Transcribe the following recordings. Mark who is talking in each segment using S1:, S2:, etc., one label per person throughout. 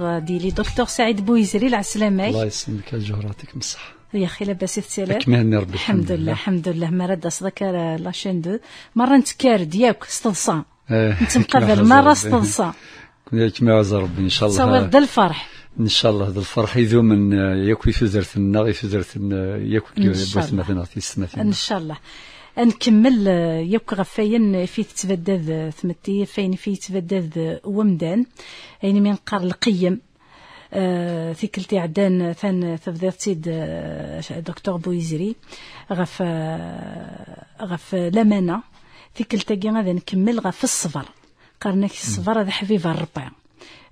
S1: غادي لي دكتور سعيد بويزري العسلامي الله
S2: يسلمك جهراتك الصحة
S1: يا اخي لاباس السلام كمهني ربي الحمد لله الحمد لله ما رد اصدك لاشين دو مره نتكارد ياك استضصا آه، انت مقابل مره استضصا
S2: كما عز ربي ان شاء الله صور ذا الفرح ان شاء الله ذا الفرح يذوم في زرت النار يفزرت ياكو يبث مثلا ان
S1: شاء الله نكمل آه، يوك غفاين آه، في تبدد آه، ثمتي فين في تبدد ومدان يعني من قار القيم آه كلتي عدان ثان تبدير دكتور بويزري غف غف لمانة ثيكلتا كي غادا نكمل غف الصبر قرنك الصبر هذا حبيب الربع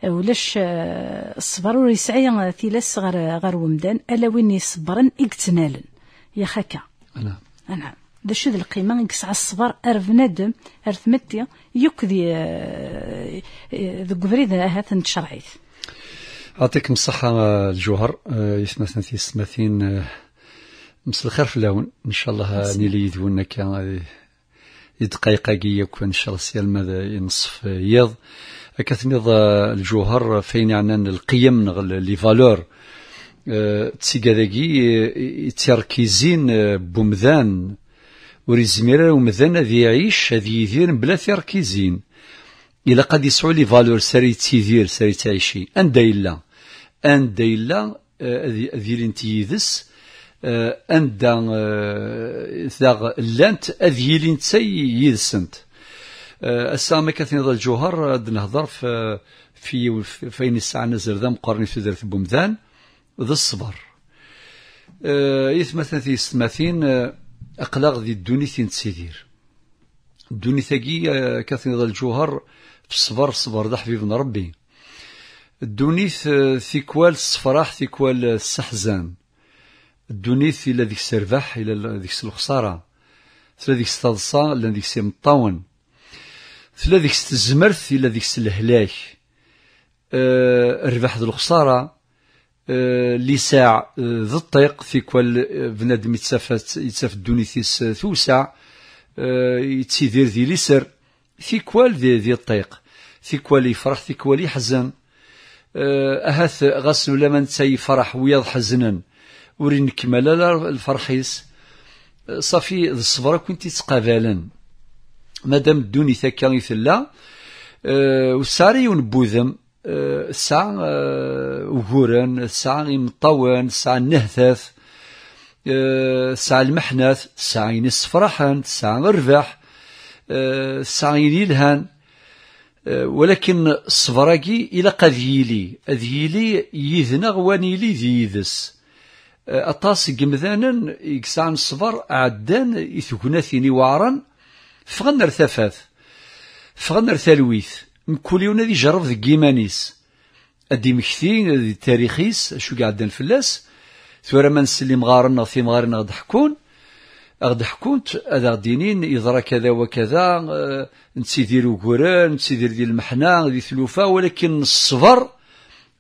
S1: ولاش الصبر ور يسعي ثلاث غير غير ومدان الا وين يصبرن اكتنالن يا خاكا نعم نعم شو ذي القيمة نقص على الصبر أر بنادم أر يكذي يك آه، آه، ذي ذي قبريد هات شرعيث
S2: أعطيكم الصحة آه، الجوهر يسمثنا في السماثين مس الخير في اللون إن شاء الله نيلي يدونا كان دقيقة كون إن شاء الله سيال ماذا ينصف يض ذا الجوهر فين يعني القيم لي فالور تسيقاذاكي تركيزين بومذان ويزمر ومذن ذي يعيش ذي يذير بلا تركيزين إلا قد يسعو لي فالور ساري تيذير ساري تعيشي أن دايلا أن دايلا ذي لنتيذس أن دا ذاغ لانت ذي لنتي يذسنت السلام كثير ذا الجوهر نهضر في فين الساعة نزل ذا مقارنة في ذرة بومذان ذا الصبر يثمثن آه، في استماثين آه، أقلاغ ذي الدونيت نتسيدير آه، كاثن ذا الجوهر في الصبر الصبر ذا حبيبنا ربي الدونيت ثيكوال آه، الصفراح ثيكوال السحزان الدونيت إلى ذيك السرباح إلى ذيك سلخسارة ثلا ذيك التضصى إلى ذيك المطاون ثلا ذيك التزمرت إلى ذيك الهلاك آه، الربح ذو الخسارة اللي آه، ساع آه، ذا الطيق في كل آه، بنادم يتسافت يتسافت دونيثيس توسع يتسيدير ذي لسر في كوال ذي, ذي الطيق في كوال يفرح في كوال يحزن أهث غسل لما نتسي فرح وياض حزنا ورين كمال الفرحيس صافي الصبر كنت تقابلا مادام الدوني ثكا يثلا أه وساري ونبوذم آه، سا آه، وغورن سا إمطاون سا نهثث آه، سا المحنث سا ينس فرحان سا الربح سا يلهان ولكن الصفراكي الى قذيلي اذيلي أذ غوانيلي يذنغ وانيلي أطاس قمذانا يقسان صفر عدان يثقنا ثيني وعرا فغنر ثفاث فغنر ثلويث نكون يوم نادي جرب ذي جيمانيس أدي مكثي أدي تاريخيس شو قاعد الفلاس ثورة ما نسلي مغارنا في مغارنا غد حكون غد حكون أدار دينين إذرا كذا وكذا نتسيدير وقران نتسيدير ديال المحنة ذي ثلوفة ولكن الصبر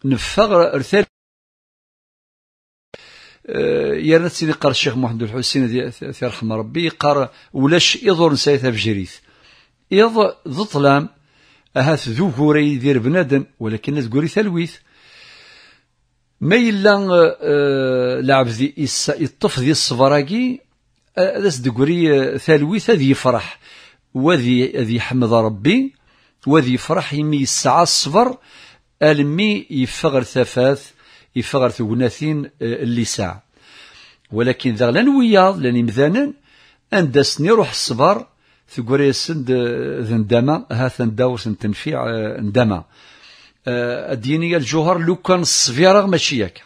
S2: نفغ ارثال يا رنا سيدي قال الشيخ محمد الحسين يرحمه ربي قال ولاش يضر نسيتها في جريث يض ظلام ذو زوفور يدير بنادم ولكن الناس تقولي سلويس ما يلا آه، لعب ذي يطف ذي الصفراكي الناس آه، تقولي ثالويس آه، هذي يفرح وذي هذي يحمد ربي وذي يفرح يمي يسعى الصفر المي يفغر ثفاث يفغر ثوناثين اللي ساع ولكن ذا لا نوياض لاني مذانا اندسني روح الصبر ثقوري السند ندما هاثن سن تنفيع آه، ندما الدينية آه، الجوهر لو كان الصفيرة ماشي هكا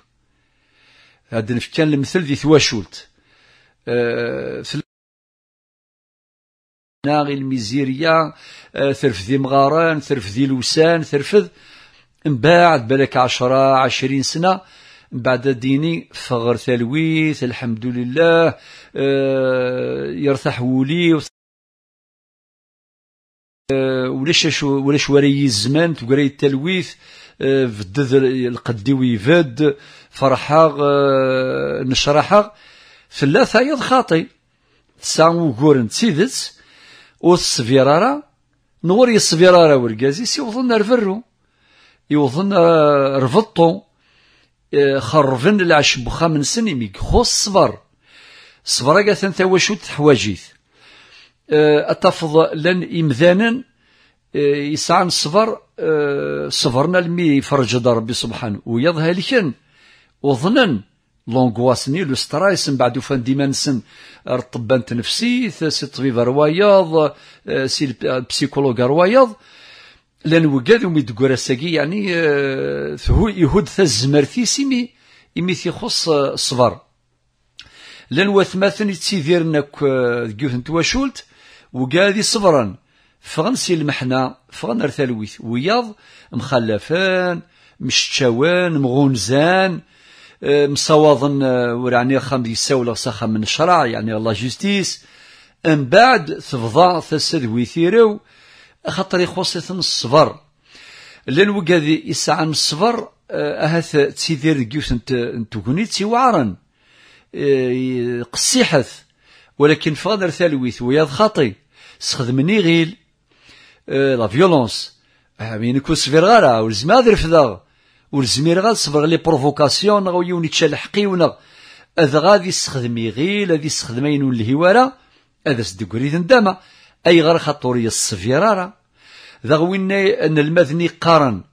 S2: هاد نفكان المثل ذي ثواشولت آه، ناغي الميزيريا ذي مغاران ذي لوسان ثرفذ من بعد بالك عشرة عشرين سنة من بعد ديني فغر ثلويث الحمد لله يرتاح ولي آه، ولاش ولاش وري الزمان تقري التلويث بدد آه، القدي ويفاد فرحا آه، نشرحا ثلاثة يض خاطي تسع وكورن تسيدت نوري نور والكازي سي سيوضن رفرو يوظن رفضتو خرفن العشب من سني ميك خو الصبر صبرا قاثن ثواشوت حواجيث آه، اتفض لن إمذانا آه، يسعى الصبر آه، صبرنا لمي يفرج ربي سبحانه ويظهر لكن وظنن لونغواسني لو سترايس من بعد وفان ديما نسن الطبان تنفسي سي طبيب روايض سي بسيكولوغ روايض لان وكاد ومي دكورا يعني ثهو يهود ثزمرتي سيمي يمي تيخص الصبر لان واثماثن يتسيدير نك يوثن أه وقادي صبرا فغنسي المحنة فغن ارثالويت وياض مخلفان مشتشوان مغونزان آه، مصواضن آه، ورعني خام يساول سخا من الشرع يعني الله جستيس ان بعد تفضع تسد ويثيرو يخوصي ثم الصبر لان وكادي يسعى الصبر اهث تسيدير ديوث نتوكوني تيوعرن آه، قسيحث ولكن فغن ثالويث وياض خاطي سخدمني غيل لا فيولونس يعني كون سفير غارا ولزم هذا رفضا ولزم غاد صبر لي بروفوكاسيون غو يوني تشال ونا اذ غادي يستخدم يغيل اذ يستخدم اين الهوارة اذ سدقري دندما اي غير خطورية راه ذا غوين ان المذني قارن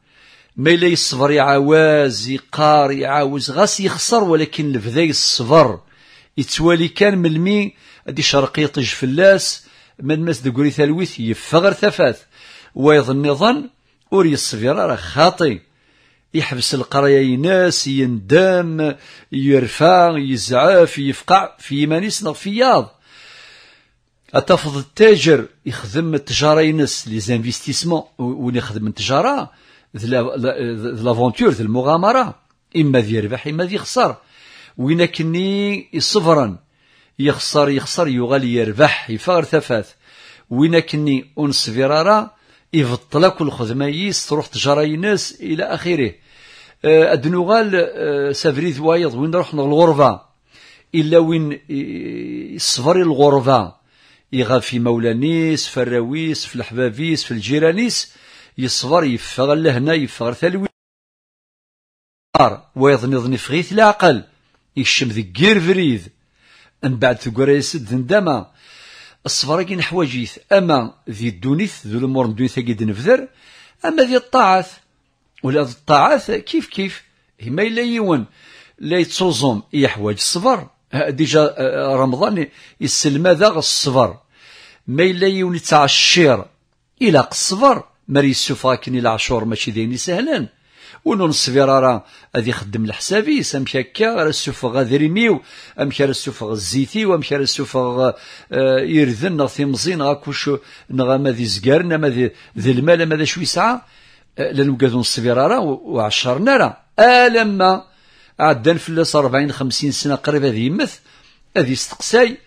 S2: ما إلا يصبر يعاوز يقار يعاوز غاس يخسر ولكن لفذاي الصبر يتوالي كان ملمي ادي شرقي يطيج فلاس من مس دقري ثلويث يفغر ثفاث ويظن النظام اوري الصفيرة راه خاطي يحبس القرية يناس يندم يرفع يزعف يفقع في يمانيس نغ اتفض التاجر يخدم التجارة ينس لي زانفيستيسمون وين يخدم التجارة ذ لافونتور ذ المغامرة إما ذي يربح إما ذي يخسر وين كني يصفرن يخسر يخسر يغال يربح يفار ثفاث وين كني انس فيرارا يبطل كل خدمه يس تروح تجرى ينس الى اخره أه، ادنوغال أه، سافريت وايض وين نروح للغرفه الا وين يصبر الغرفه يغا في مولانيس في الراويس في الحبابيس في الجيرانيس يصبر يفغر لهنا يفغر تلوي ويظني ظني فغيث العقل يشم ذي فريد من بعد تقرا يسد ندما كي نحواجيت اما ذي الدونيث ذو الامور ندونيث قد نفذر اما ذي الطاعات ولا ذي الطاعات كيف كيف هما الا يون لا يتصوزم حوايج الصبر ديجا آه، آه، رمضان يسلم هذا الصبر ما الا يون يتعشير الى الصبر ما الى العشور ماشي ديني سهلا ونو نصبر راه غادي يخدم لحسابي سامشي هكا راه السفغ ذريميو امشي راه السفغ الزيتي وامشي راه السفغ آه، يرذن في مزين غا كوش ما ذي زقارنا ما ذي المال ماذا ساعه يسعى آه، لن وقادو نصبر راه وعشرنا راه الما عدان فلاس 40 50 سنه قريب هذه يمث هذه استقساي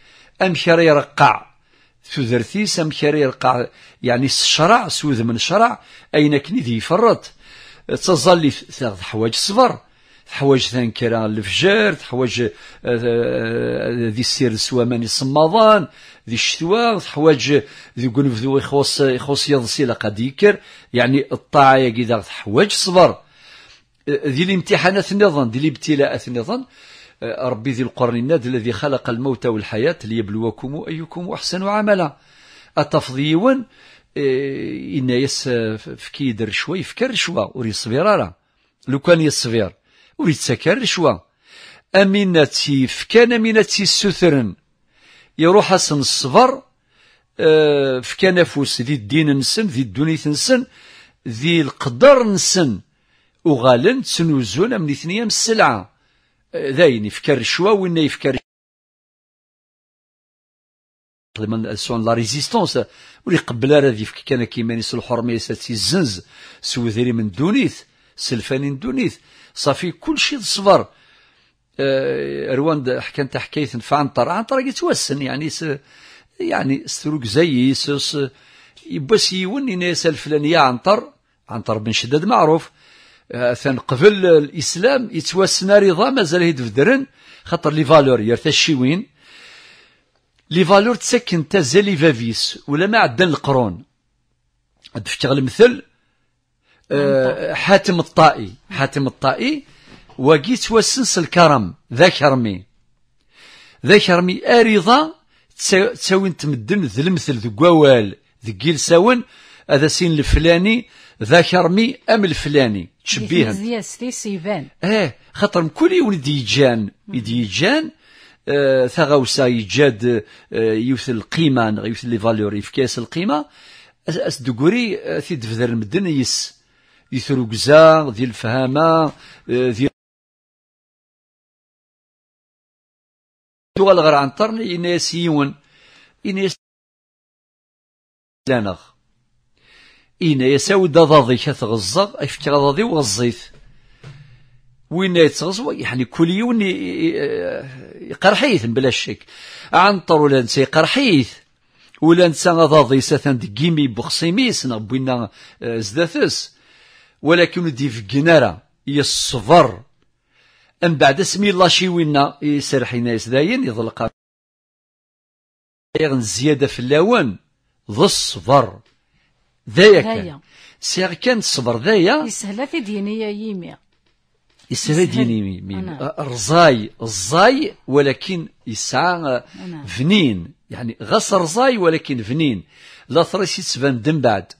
S2: امشي راه يرقع تودرتيس راه يرقع يعني الشرع سوذ من الشرع اين كني ذي يفرط ثلاث حوايج الصبر حوايج ثانكرا الفجر حوايج آه، آه، ذي السير سوامان صماضان ذي الشتوى حوايج ذي قنفذو يخوص يخوص يضسي لقديكر يعني الطاعة يقدر حوايج الصبر آه، ذي الامتحانات النظام ذي الابتلاءات النظام ربي ذي القرن الناد الذي خلق الموت والحياة ليبلوكم أيكم أحسن عملا أتفضيون إيه، إنايس فكي يدر رشوة يفكر رشوة وري صبير راه لو كان يصبر وري تسكر رشوة أمينة فكان أمينة السثرن يروح حسن الصبر أه فكان فوس ذي الدين نسن ذي الدنيا نسن ذي القدر نسن وغالن تنوزون من اثنين السلعة إيه، ذاين يفكر رشوة وإنه يفكر سون لا ريزيستونس ولي يقبل راه ديفك كان كيماني الحرميه ساتي الزنز سوذري من دونيث سلفاني من دونيث صافي كلشي صفر أه روان حكى انت حكايه نفع عنطر عنطر يتوسن يعني س يعني ستروك زي سوس يبس يوني ناس الفلانيه عنطر عنطر بن شداد معروف آه، ثان قبل الاسلام يتوسنا رضا مازال يدفدرن درن خاطر لي فالور يرتا الشيوين لي فالور تسكن تا زالي فافيس ولا ما عدن القرون دفتغ المثل أه حاتم الطائي حاتم الطائي وقيت وسنس الكرم ذا كرمي ذا كرمي اريضه تساوين تمدن ذ المثل ذي قوال ذي قيل ساون هذا سين الفلاني ذا كرمي ام الفلاني تشبيهم اه خاطر كل يولد يجان يدي يجان أه، ثغوسا يجاد أه، يوث القيمه يوث لي فالور يفكاس القيمه اس دقوري في أه، دفذر المدن يس يثروكزا ذي الفهامه ذي تغال غير عن طرن إناس يون إناس لانغ إنا يساود ضاضي كثغزر أفكر ضاضي وغزيث وين يتغزوا يعني كل يوم يقرحيث بلا شك عنطر ولا نسى يقرحيث ولا نسى غضاضي ساثن كيمي بخصيميس بوينا آه، زداثس ولكن ودي في كنارة يصفر من بعد اسمي الله شي وينا يسرحينا يسداين يضلق زيادة في اللون ذا الصبر ذايا كان سيغ كان الصبر ذايا
S1: يسهلا في دينية يمي
S2: يسهل ديني ميم رزاي الزاي ولكن يسعى فنين يعني غصر زاي ولكن فنين لا ثريس يتبان من بعد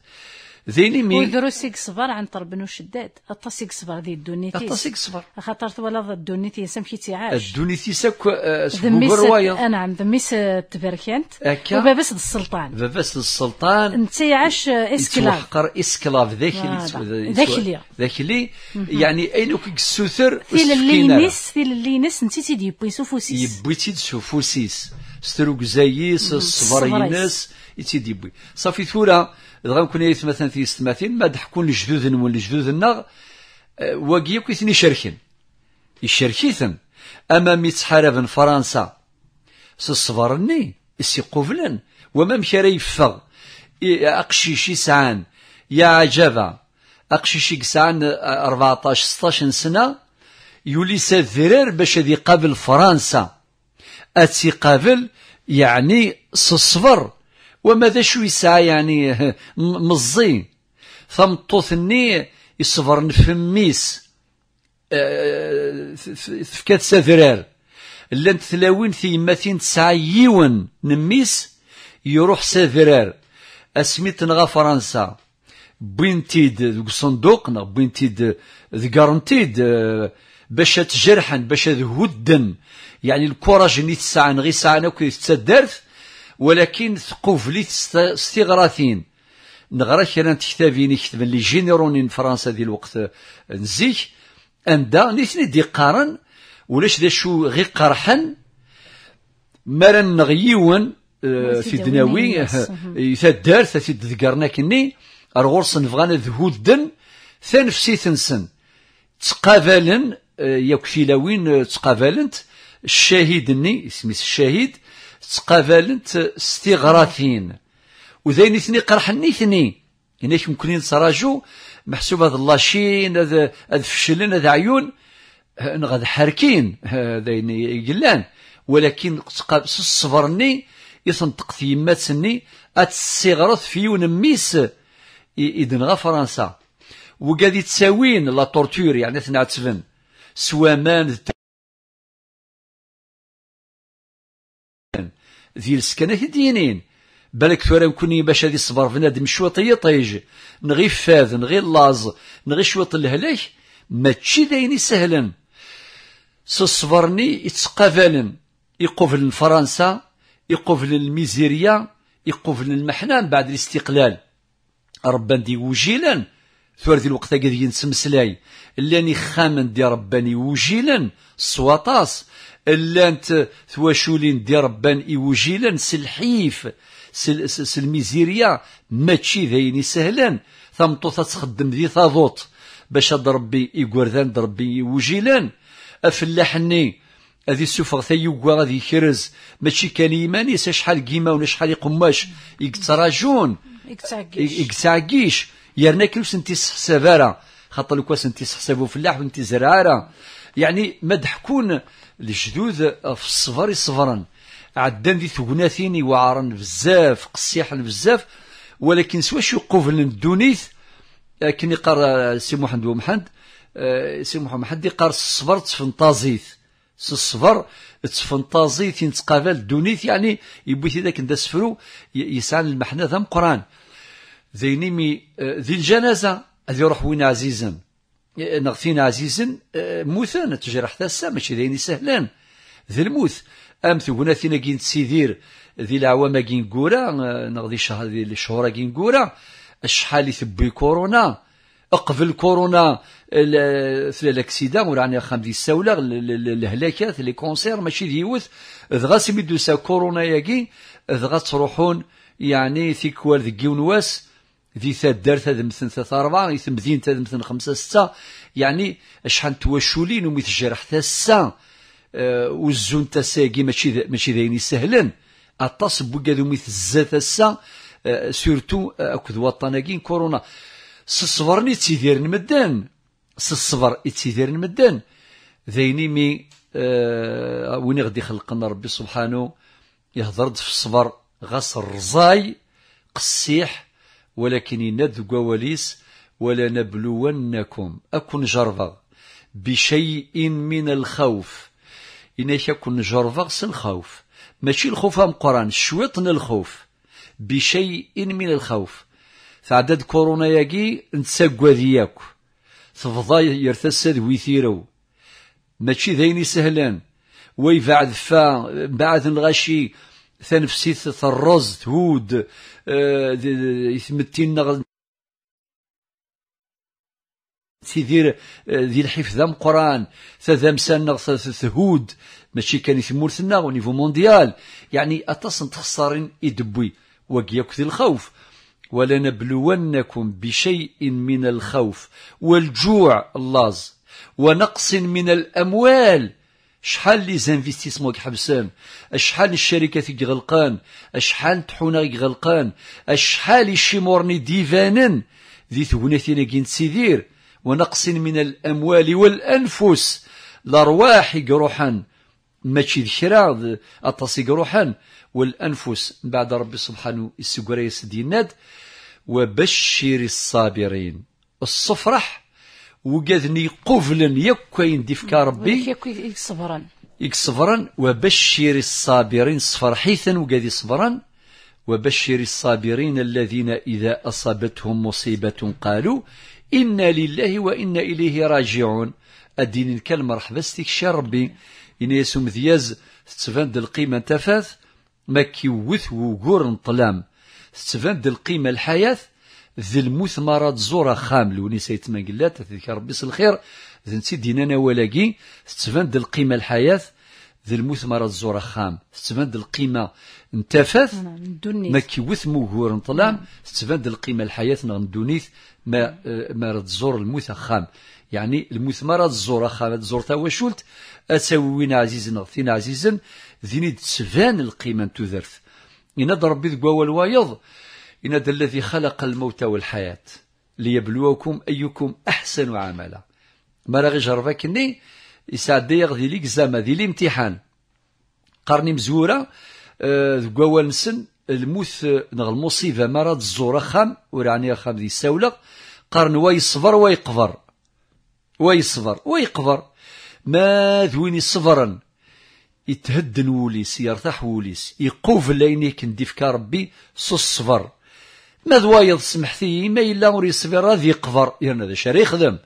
S2: ذيني مي
S1: سيك صبر عن طربن وشداد اطاسي صبر ذي الدونيتيس اطاسي صبر خاطر ولا الدونيتيس امشي عاش
S2: الدونيتيس اك آه، سبوبر وايا
S1: نعم ذميس تبركانت هكا وباباس السلطان
S2: باباس السلطان انت
S1: عاش اسكلاف
S2: توحقر اسكلاف داخلي داخلي داخلي يعني اين كيك السوثر في اللينس
S1: في اللينس انت تيدي يبوي سوفوسيس
S2: يبوي تي سوفوسيس ستروك زايس الصبر ينس يتيدي يبوي صافي ثوره إذا غنكون يايت مثلا في ستماتين ما ضحكون الجدود ولا الجدود آه، النغ واقي ثني يشاركن يشاركيتن أما مي تحاربن فرنسا سصفرني سي قوفلن وما مشى يفغ أقشيش سعان يا عجبا أقشيش يسعان 14 آه، 16 سنة يولي سذرير باش هذي فرنسا أتي قابل يعني سصفر وماذا شو يسعى يعني مزي طوثني يصبر فميس أه فكات سافرار لان تلاوين ثيماتين تسعى يون نميس يروح سافرار اسميت نغا فرنسا بوينتيد صندوق الصندوق بوينتيد ذكارنتيد آه، باش تجرحن باش تهدن يعني الكوراج ني ساعة غي ساعه وكي تسدرت ولكن لي استغراثين نغرا كرا تكتابين كتب لي جينيروني فرنسا ديال الوقت نزيك اندا نيتني دي قارن ولاش دا شو غير قرحن مالا نغيون آه، في دناوي يتدار تاتي تذكرنا كني غرسن بغانا ذهودن ثانفسي تنسن تقابلن آه، ياك آه، تقابلنت الشهيد ني سميت الشهيد تقابلت استغراثين وذين اثني قرحني اثني إنك ممكن تراجو محسوب هذا اللاشين هذا فشلين هذا عيون نغاد حركين ذين يقلان ولكن صبرني يصن في يماتني اتسيغرث في ونميس ميس غا فرنسا وقادي تساوين لا تورتور يعني اثنى عتفن سوامان ذي السكنة دينين بالك ثورا كوني باش هذي صبر بنادم شويه يطيج نغي فاذ نغي لاز نغي شويط الهلاك ماشي ديني سهلا سصبرني يتقافلن يقفل فرنسا يقفل الميزيريا يقفل المحنان بعد الاستقلال دي وجيلا ثوار ذي الوقت قد ينسمسلاي اللي خامن دي رباني وجيلا سواطاس لانت ثواشولين دي ربان إوجيلا سلحيف سل سلميزيريا تشي ذيني سهلا ثمطوطة تخدم ذي تاضوط باش ربي إيكوردان ربي وجيلان أفلاحني هذه السفر ثيوكوا غادي يكرز ماشي كان سا شحال قيمة ولا شحال قماش يكتراجون يكتعكيش يرنا كلوس انت سحسابارا خاطر لو كوا سنتي سحسابو فلاح وانت زراره يعني مدحكون الجدود في الصفر صفرا عدان دي ثقناثين وعارا بزاف قصيحا بزاف ولكن سوا شو قفل الدونيث آه، كني قرا آه، سي محمد ومحمد آه، سي محمد يقار الصبر تفنتازيث الصبر تفنتازيث ينتقابل الدونيث يعني يبوثي ذاك دا سفرو يسعى المحنة ذا مقران ذيني مي ذي الجنازة ذي روح وين عزيزا نغثين عزيزن آه، موثان تجرح تاسا ماشي داين سهلان ذي الموث ام ثونا ثينا كين تسيدير ذي العوام كين كورا آه، نغذي شهر ذي الشهور كين كورا شحال يثبي كورونا قبل كورونا في ولا وراني خام دي الساولة الهلاكات لي كونسير ماشي ديوث دغا سا كورونا ياكي دغا تروحون يعني ثيكوال ذكي ونواس ذي تدرت هذا مثل ثلاثة أربعة يسم زين هذا مثل خمسة ستة يعني شحال تواشولين وميث تجرح تاسا أه وزون تاساكي ماشي ماشي داين يسهلن أطاس بوكا آه، آه، ذو مي تزا تاسا أه سيرتو أكد وطناكين كورونا سصبرني تيدير المدان سصبر تيدير المدان ذيني مي أه وين غادي يخلقنا ربي سبحانه يهضر في الصبر غاس الرزاي قسيح ولكن ينذق وليس ولنبلونكم أكون جرفا بشيء من الخوف إن أكن جرفغ الخوف ماشي الخوف أم قران شويط الخوف بشيء من الخوف فعدد كورونا ياكي نتساقوا ذياك تفضا يرتسد ويثيرو ماشي ذيني سهلان ويفعد فا بعد الغشي تنفسيت الرز تهود آه، يثمتين تيدير آه، ذي الحفظ مقران ثذا مسان ثهود ماشي كان يثمورتنا ونيفو مونديال يعني اتصن تخسرين يدبوي وقياك ذي الخوف ولنبلونكم بشيء من الخوف والجوع اللاز ونقص من الأموال شحال لي زانفيستيسمون كحبسان شحال الشركات غلقان شحال تحونا غلقان شحال شيمورني ديفانن ذي ثوناتين كين سيدير ونقص من الاموال والانفس الارواح يروحن ماشي ذكرى اتصي يروحن والانفس من بعد ربي سبحانه السكريس ديناد وبشر الصابرين الصفرح وقادني قفلا يكوين وين ديفكا ربي يك صبرا يك وبشر الصابرين صفر حيثا وقاذي صبرا وبشر الصابرين الذين إذا أصابتهم مصيبة قالوا إنا لله وإنا إليه راجعون الدين الكلمة رحبا استكشار ربي إن يسوم ذياز تتفند القيمة تفاث ما كيوث وقور طلام تتفند القيمة الحياة ذي المثمرة زورا خامل لوني سيتمان قلات تذكر ربي الخير نسي دينا ولاقي تتبان د القيمة الحياة ذي المثمرة زورا خام تتبان د القيمة انتفاث نعم، ما وثمو موهور انطلام تتبان د القيمة الحياة نغندونيث ما آه، ما تزور الموت خام يعني المثمرة الزورة خامة زورة تواشولت أتاوين عزيزنا أغثين عزيزن ذيني تسفان القيمة ذرث إن ربي بذكوى والوايض إن هذا الذي خلق الموت والحياة ليبلوكم أيكم أحسن عملا ما راه غيجربك يساعد يساعدي دي ليكزام دي الامتحان قرني مزورة أه قوال نسن الموث نغ المصيبة مرض الزورة خام وراني خام دي الساولة قرن ويصبر ويقفر ويصبر ويقفر ما ذويني صبرا يتهدن وليس يرتاح وليس يقوف لينيك كندي ربي صصفر الصبر ما ذ وايض سمحتي ما إلا ور يصبر هذا يقبر يرنا هذا شاري يخدم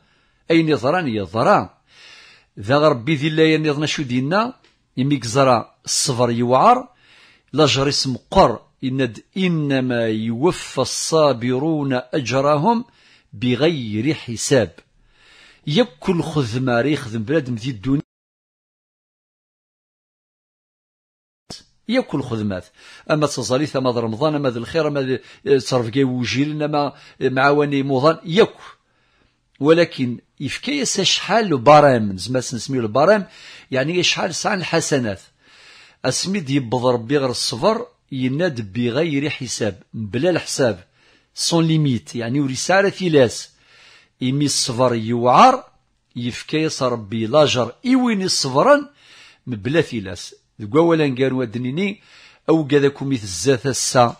S2: أين يضران يضران ذا ربي ذي الله ينضنا شو دينا يميك زرا الصبر يوعر لا جري قر إند إنما يوفى الصابرون أجرهم بغير حساب يكل خذ ما ريخ بلاد مذي الدنيا ياكل خدمات اما تزاليت اما رمضان اما ذي الخير اما آه، كي وجيل اما آه، معاوني موضان ياكل ولكن يفكي شحال البرام زعما نسميو البرام يعني شحال ساعة الحسنات اسميد يبض ربي غير الصفر يناد بغير حساب بلا الحساب سون ليميت يعني ورسالة فيلاس إمي الصفر يوعر يفكي ربي لاجر وين الصفران بلا فيلاس ذو قوالا نقار ودنيني أو قذا كوميث الزاثة السا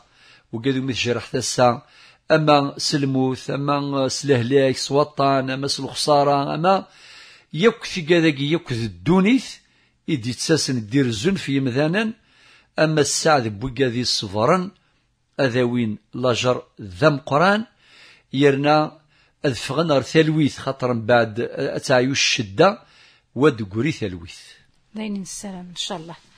S2: وقذا كوميث جرحتا السا أما سلموث أما سلهلاك سوطان أما سلخسارة أما يوك في قذا كي يوك ذو الدونيث إدي تساسن الدير الزن في مذانا أما السعد بوكا ذي الصفران أذا وين لجر ذم قران يرنا أذفغنر ثلويث خطرا بعد أتعيو الشدة ود ثلويث
S1: داين السلام إن شاء الله